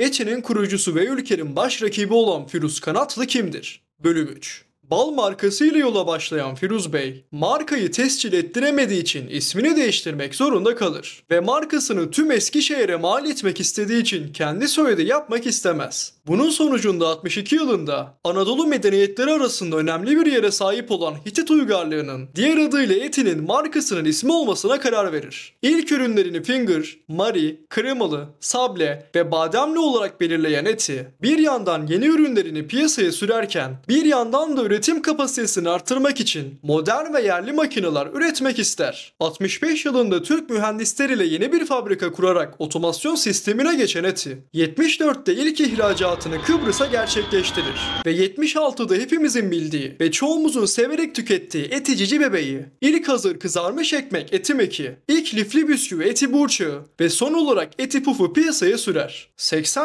Eti'nin kurucusu ve ülkenin baş rakibi olan Firuz Kanatlı kimdir? Bölüm 3 Bal markasıyla yola başlayan Firuz Bey, markayı tescil ettiremediği için ismini değiştirmek zorunda kalır ve markasını tüm Eskişehir'e mal etmek istediği için kendi soyadı yapmak istemez. Bunun sonucunda 62 yılında Anadolu medeniyetleri arasında önemli bir yere sahip olan Hitit uygarlığının diğer adıyla Eti'nin markasının ismi olmasına karar verir. İlk ürünlerini Finger, Mari, Kremalı, Sable ve Bademli olarak belirleyen Eti, bir yandan yeni ürünlerini piyasaya sürerken bir yandan da üretim üretim kapasitesini artırmak için modern ve yerli makineler üretmek ister. 65 yılında Türk mühendisler ile yeni bir fabrika kurarak otomasyon sistemine geçen Eti, 74'te ilk ihracatını Kıbrıs'a gerçekleştirir ve 76'da hepimizin bildiği ve çoğumuzun severek tükettiği eticici bebeği, ilk hazır kızarmış ekmek Eti Meki, ilk lifli bisküvi Eti Burçağı ve son olarak Eti Pufu piyasaya sürer. 80